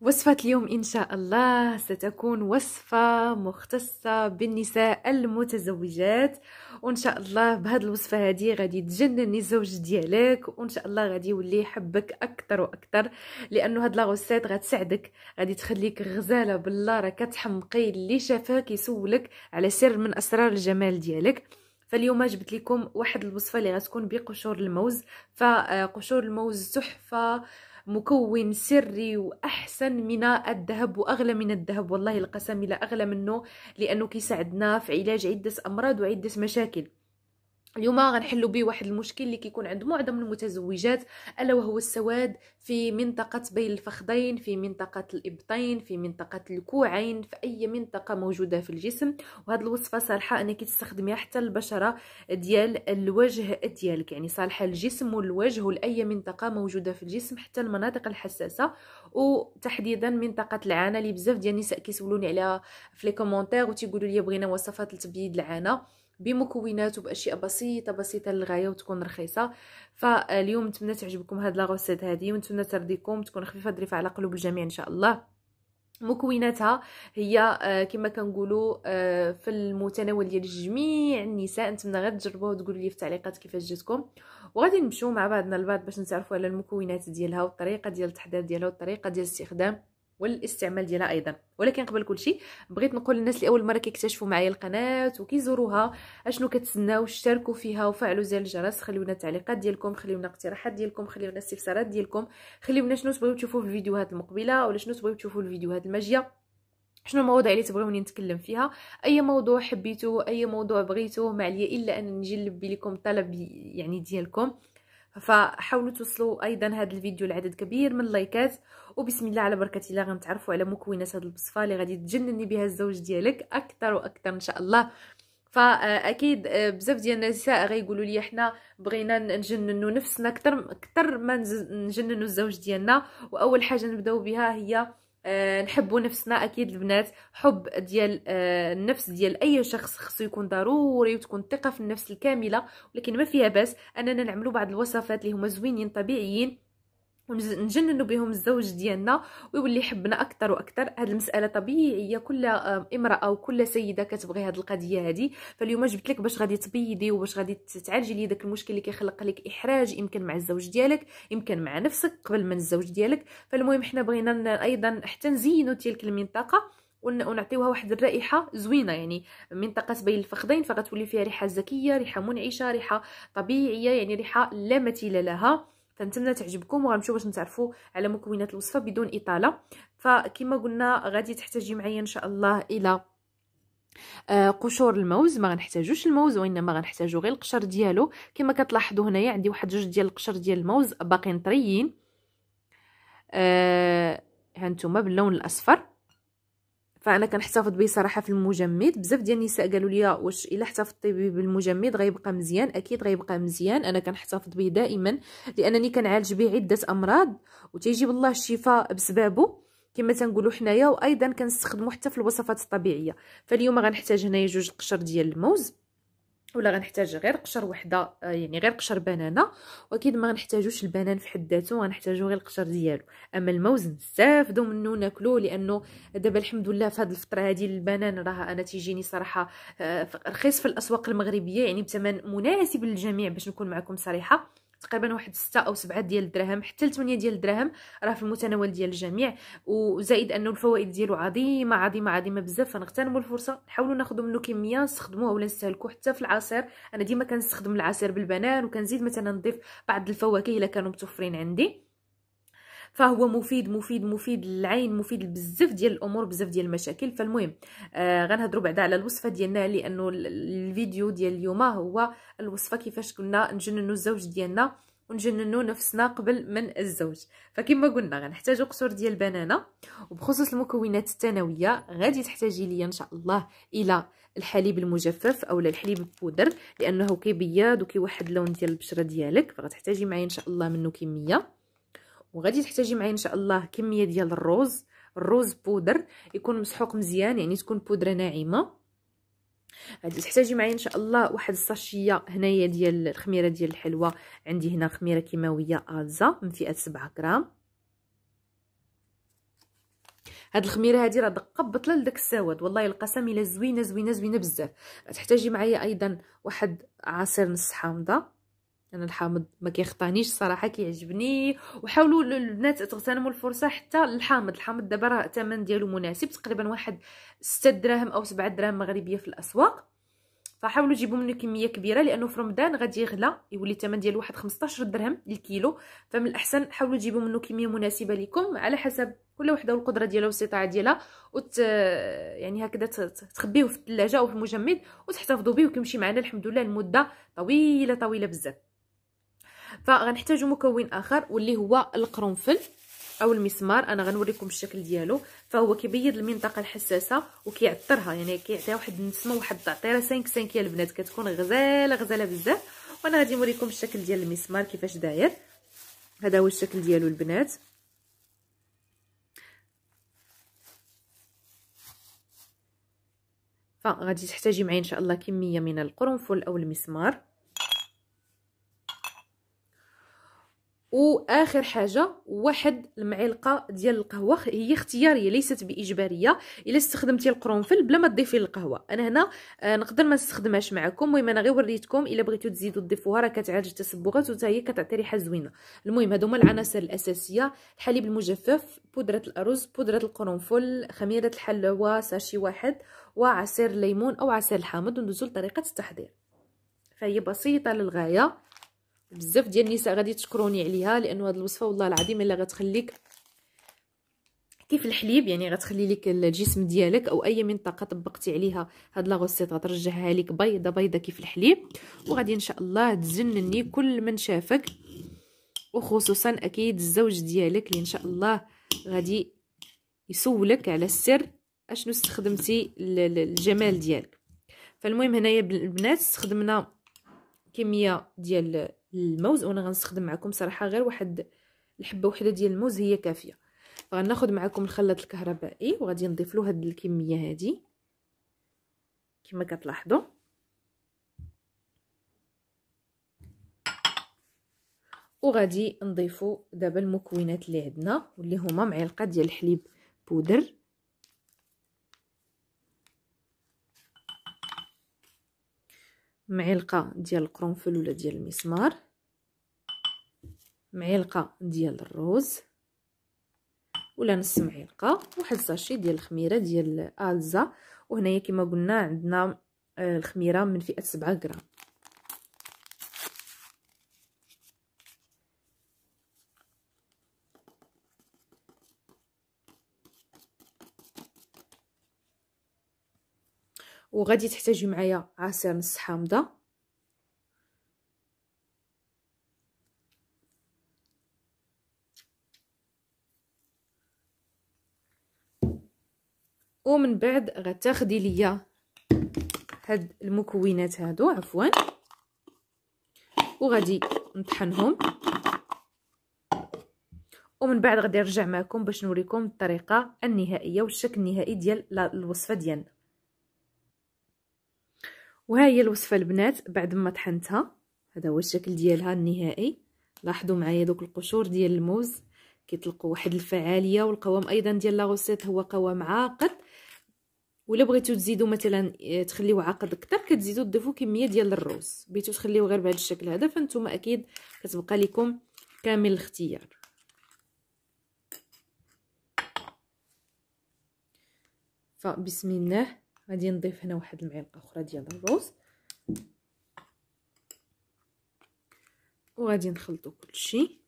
وصفة اليوم إن شاء الله ستكون وصفة مختصة بالنساء المتزوجات وإن شاء الله بهاد الوصفة هادي غادي تجنني الزوج ديالك وإن شاء الله غادي يولي يحبك أكثر وأكثر لأنه هاد لاغوسيت غتساعدك غادي تخليك غزالة بالله راك تحمقي اللي شافاك يسولك على سر من أسرار الجمال ديالك فاليوم جبت لكم واحد الوصفه اللي غتكون بقشور الموز فقشور الموز تحفه مكون سري واحسن من الذهب واغلى من الذهب والله القسم لا اغلى منه لانه كيساعدنا في علاج عده امراض وعده مشاكل اليوم غنحلوا به واحد المشكل اللي كيكون عند معظم المتزوجات الا وهو السواد في منطقه بين الفخذين في منطقه الابطين في منطقه الكوعين في اي منطقه موجوده في الجسم وهذه الوصفه صالحه انك تستخدميها حتى البشره ديال الوجه ديالك يعني صالحه للجسم والوجه ولاي منطقه موجوده في الجسم حتى المناطق الحساسه وتحديدا منطقه العانه اللي بزاف ديال النساء كيسولوني عليها في لي كومونتير وتيقولوا لي بغينا وصفات لتبييض العانه بمكونات وباشياء بسيطه بسيطه للغايه وتكون رخيصه فاليوم نتمنى تعجبكم هاد لا غوسيت هذه ونتمنى ترضيكم تكون خفيفه ظريفه على قلوب الجميع ان شاء الله مكوناتها هي آه، كما كنقولوا آه، في المتناول ديال جميع النساء نتمنى غير تجربوها وتقولوا لي في التعليقات كيفاش جاتكم وغادي نمشيو مع بعضنا البعض باش نتعرفوا على المكونات ديالها والطريقه ديال التحضير ديالها والطريقه ديال الاستخدام والاستعمال ديالها ايضا ولكن قبل كل شيء بغيت نقول للناس اللي اول مره كيكتشفوا معايا القناه وكيزوروها اشنو كتسناو اشتركوا فيها وفعلوا زر الجرس خليونا التعليقات ديالكم خليونا اقتراحات ديالكم خليونا استفسارات ديالكم خليونا شنو تبغيو تشوفوا في الفيديوهات المقبله ولا شنو تبغيو تشوفوا في الفيديوهات الماجيه شنو المواضيع اللي تبغوني نتكلم فيها اي موضوع حبيتو اي موضوع بغيتو ما عليا الا ان نجلب لكم طلب يعني ديالكم فحاولوا توصلوا ايضا هذا الفيديو لعدد كبير من اللايكات وبسم الله على بركه الله غنتعرفوا على مكونات هذه البصفه اللي غادي تجنني بها الزوج ديالك اكثر واكثر ان شاء الله فاكيد آه، بزاف ديال النساء غيقولوا لي حنا بغينا نجننوا نفسنا اكثر اكثر ما نجننوا الزوج ديالنا واول حاجه نبداو بها هي أه نحبوا نفسنا اكيد البنات حب ديال أه النفس ديال اي شخص خصو يكون ضروري وتكون الثقه في النفس الكامله ولكن ما فيها باس اننا نعملوا بعض الوصفات اللي هما زوينين طبيعيين ونجننوا بهم الزوج ديالنا ويولي يحبنا اكثر واكثر هذه المساله طبيعيه كل آه، امراه وكل سيده كتبغي هذه القضيه هذه فاليوم جبت لك باش غادي تبيدي وباش غادي تعالجي لي داك المشكل اللي كيخلق لك احراج يمكن مع الزوج ديالك يمكن مع نفسك قبل من الزوج ديالك فالمهم حنا بغينا ايضا حتى نزينوا تلك المنطقه ونعطيوها واحد الرائحه زوينه يعني منطقه تبين الفخذين فغتولي فيها ريحه زكيه ريحه منعشه ريحه طبيعيه يعني ريحه لا مثيل لها كنتمنى تعجبكم وغنمشيو باش نتعرفوا على مكونات الوصفه بدون اطاله فكما قلنا غادي تحتاجي معايا ان شاء الله الى آه، قشور الموز ما غنحتاجوش الموز وانما غنحتاجو غير القشر ديالو كما كتلاحظوا هنايا عندي واحد جوج ديال القشر ديال الموز باقيين طريين آه ها نتوما باللون الاصفر فانا كنحتفظ به صراحه في المجمد بزاف ديال النساء قالوا لي واش الا احتفظتي به بالمجمد غيبقى مزيان اكيد غيبقى مزيان انا كنحتفظ به دائما لانني كنعالج به عده امراض وتيجيب الله الشفاء بسببه كما تنقولوا حنايا وايضا كنستخدمه حتى في الوصفات الطبيعيه فاليوم غنحتاج هنايا جوج قشر ديال الموز ولا غنحتاج غير قشر وحده آه، يعني غير قشر بنانه واكيد ما غنحتاجوش البنان في حد ذاته غنحتاجو غير القشر ديالو اما الموز نستافدو منه ناكلوه لانه دابا الحمد لله في هذه الفتره هذه البنان راه انا تيجيني صراحه آه، رخيص في الاسواق المغربيه يعني بثمن مناسب للجميع باش نكون معكم صريحه تقريبا واحد ستة او سبعة ديال الدراهم حتى 8 ديال الدراهم راه في المتناول ديال الجميع وزائد انه الفوائد ديالو عظيمه عظيمه عظيمه بزاف فنغتنموا الفرصه نحاولوا ناخذوا منه كميه نستخدموه ولا نستهلكوه حتى في العصير انا ديما كنستخدم العصير بالبنان وكنزيد مثلا نضيف بعض الفواكه الا كانوا متوفرين عندي فهو مفيد مفيد مفيد للعين مفيد بزاف ديال الامور بزاف ديال المشاكل فالمهم آه غنهضروا بعدا على الوصفه ديالنا لانه الفيديو ديال اليوم هو الوصفه كيفاش كنا نجننوا الزوج ديالنا ونجننوا نفسنا قبل من الزوج فكما قلنا غنحتاجوا قشور ديال البنانه وبخصوص المكونات الثانويه غادي تحتاجي ليا ان شاء الله الى الحليب المجفف اولا الحليب البودر لانه كيبيض وكيوحد اللون ديال البشره ديالك فغتحتاجي معايا ان شاء الله منه كميه وغادي تحتاجي معايا ان شاء الله كميه ديال الروز الروز بودر يكون مسحوق مزيان يعني تكون بودره ناعمه غادي تحتاجي معايا ان شاء الله واحد الساشيه هنايا ديال الخميره ديال الحلوى عندي هنا خميره كيماويه الزا من فئه 7 غرام هاد الخميره هادي راه دقه بطله لداك السواد والله القسم الا زوينه زوينه زوينه بزاف تحتاجي معايا ايضا واحد عصير نص حامضه انا الحامض ما كيخطانيش الصراحه كيعجبني وحاولوا البنات تغتنموا الفرصه حتى الحامض الحامض دابا راه الثمن ديالو مناسب تقريبا واحد 6 دراهم او 7 دراهم مغربيه في الاسواق فحاولوا تجيبوا منه كميه كبيره لانه في رمضان غادي يغلى يولي الثمن ديالو واحد 15 درهم للكيلو فمن الاحسن حاولوا تجيبوا منه كميه مناسبه لكم على حسب كل وحده والقدره ديالها والاستطاعه ديالها وت يعني هكذا تخبيه في الثلاجه او في المجمد وتحتفظوا به وكيمشي معنا الحمد لله لمده طويله طويله بزاف فغنحتاجو مكون اخر واللي هو القرنفل او المسمار انا غنوريكم الشكل ديالو فهو كيبيض المنطقه الحساسه وكيعطرها يعني كيعطيها واحد النسمه واحد التعطيره 5 5 يا البنات كتكون غزاله غزاله بزاف وانا غادي نوريكم الشكل ديال المسمار كيفاش داير هذا هو الشكل ديالو البنات فغادي تحتاجي معايا ان شاء الله كميه من القرنفل او المسمار واخر حاجه واحد المعلقه ديال القهوه هي اختياريه ليست باجباريه الا استخدمتي القرنفل بلا ما تضيفي القهوه انا هنا آه نقدر ما نستخدمهاش معكم المهم انا غير وريتكم الا بغيتو تزيدوا تضيفوها راه كتعالج التصبغات وتا هي كتعطي ريحه زوينه المهم هادو هما العناصر الاساسيه الحليب المجفف بودره الارز بودره القرنفل خميره الحلاوه ساشي واحد وعصير الليمون او عصير الحامض وندوزو لطريقه التحضير فهي بسيطه للغايه بزاف ديال النساء غادي تشكروني عليها لانه هذه الوصفه والله العظيم الا غتخليك كيف الحليب يعني غتخلي لك الجسم ديالك او اي منطقه طبقتي عليها هاد لا غوسيط غترجعها لك بيضه بيضه كيف الحليب وغادي ان شاء الله تزنني كل من شافك وخصوصا اكيد الزوج ديالك اللي ان شاء الله غادي يسولك على السر اشنو استخدمتي الجمال ديالك فالمهم هنايا البنات استخدمنا كميه ديال الموز وانا غنستخدم معكم صراحه غير واحد الحبه وحده ديال الموز هي كافيه غناخذ معكم الخلاط الكهربائي وغادي نضيف له هاد الكميه هادي كما كتلاحظوا وغادي نضيفو دابا المكونات اللي عندنا واللي هما معلقه ديال الحليب بودر معلقه ديال القرنفل ولا ديال المسمار معلقه ديال الروز ولا نص معلقه واحد ساشي ديال الخميره ديال الزا وهنايا كما قلنا عندنا آه، الخميره من فئه 7 غرام وغادي تحتاجي معايا عصير نص حامضه ومن بعد غتاخدي ليا هاد المكونات هادو عفوا وغادي نطحنهم ومن بعد غادي نرجع معكم باش نوريكم الطريقه النهائيه والشكل النهائي ديال الوصفه ديالنا وها هي الوصفه البنات بعد ما طحنتها هذا هو الشكل ديالها النهائي لاحظوا معايا دوك القشور ديال الموز كيطلقوا واحد الفعاليه والقوام ايضا ديال لا هو قوام عاقد ولا بغيتو تزيدوا مثلا آه، تخليوه عاقد اكثر كتزيدوا تضيفوا كميه ديال الروز بغيتو تخليوه غير بهذا الشكل هذا فانتم اكيد كتبقى لكم كامل الاختيار فبسم الله غادي نضيف هنا واحد المعلقه اخرى ديال الرز وغادي نخلطو كلشي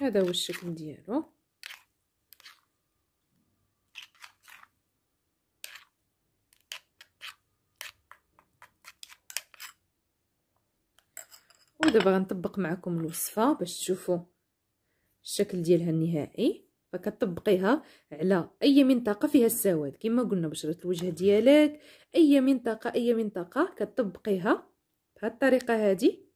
هذا هو الشكل ديالو ودابا غنطبق معكم الوصفه باش تشوفوا الشكل ديالها النهائي فكتطبقيها على اي منطقه فيها السواد كما قلنا بشره الوجه ديالك اي منطقه اي منطقه كتطبقيها بهذه الطريقه هذه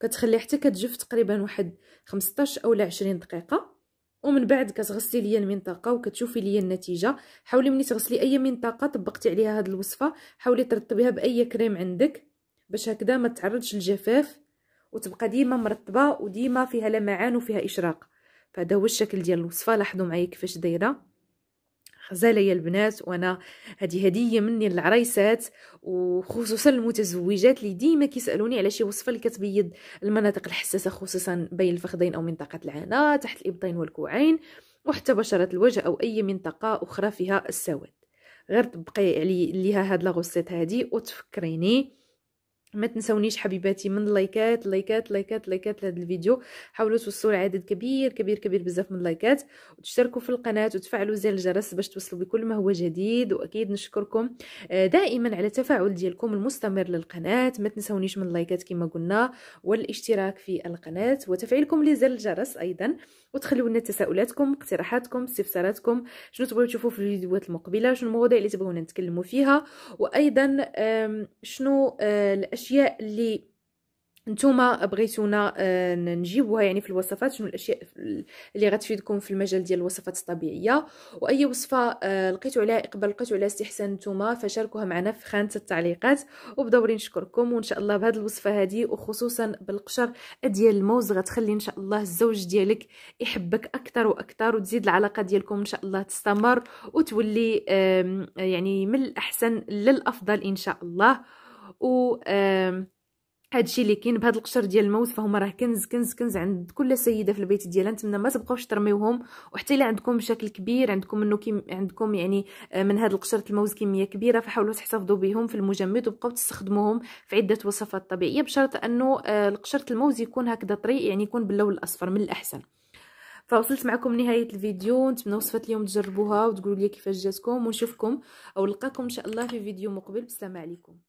كتخلي حتى كتجف تقريبا واحد 15 اولا 20 دقيقه ومن بعد كتغسلي ليا المنطقه وكتشوفي ليا النتيجه حاولي ملي تغسلي اي منطقه طبقتي عليها هاد الوصفه حاولي ترطبيها باي كريم عندك باش هكذا ما تعرضش للجفاف وتبقى ديما مرطبه وديما فيها لمعان وفيها اشراق فهذا هو الشكل ديال الوصفه لاحظوا معايا كيفاش دايره غزالة يا البنات وانا هذه هدية مني للعريسات وخصوصا المتزوجات اللي ديما كيسالوني على شي وصفه اللي كتبيض المناطق الحساسه خصوصا بين الفخذين او منطقه العانه تحت الابطين والكوعين وحتى بشره الوجه او اي منطقه اخرى فيها السواد غير تبقي علي ليها هاد لاغوسيت هادي وتفكريني ما تنسونيش حبيباتي من اللايكات لايكات لايكات لايكات لهذا الفيديو حاولوا توصلوا لعدد كبير كبير كبير بزاف من اللايكات وتشتركوا في القناه وتفعلوا زر الجرس باش توصلوا بكل ما هو جديد واكيد نشكركم آه، دائما على التفاعل ديالكم المستمر للقناه ما تنسونيش من اللايكات كما قلنا والاشتراك في القناه وتفعيلكم لزر الجرس ايضا وتخلوا لنا تساؤلاتكم اقتراحاتكم استفساراتكم شنو تبغيو تشوفوا في الفيديوهات المقبله شنو المواضيع اللي تبغونا نتكلموا فيها وايضا شنو آه، الاشياء اللي نتوما بغيتونا آه، نجيبوها يعني في الوصفات شنو الاشياء اللي غتفيدكم في المجال ديال الوصفات الطبيعيه واي وصفه آه، لقيتو عليها اقبال لقيتو عليها استحسان نتوما فشاركوها معنا في خانه التعليقات وبدوري نشكركم وان شاء الله بهاد الوصفه هذه وخصوصا بالقشر آه، ديال الموز غتخلي ان شاء الله الزوج ديالك يحبك اكثر واكثر وتزيد العلاقه ديالكم ان شاء الله تستمر وتولي يعني من الاحسن للافضل ان شاء الله و الشيء اللي كاين بهاد القشر ديال الموت فهما راه كنز كنز كنز عند كل سيده في البيت ديالها نتمنى ما تبقاوش ترميوهم وحتى الا عندكم بشكل كبير عندكم منو كيم عندكم يعني آه، من هذا القشره الموز كميه كبيره فحاولوا تحتفظوا بهم في المجمد وبقاو تستخدموهم في عده وصفات طبيعيه بشرط انه آه، القشره الموز يكون هكذا طري يعني يكون باللون الاصفر من الاحسن فوصلت معكم نهايه الفيديو نتمنى وصفه اليوم تجربوها وتقولوا لي كيفاش جاتكم ونشوفكم او نلقاكم ان شاء الله في فيديو مقبل بالسلام عليكم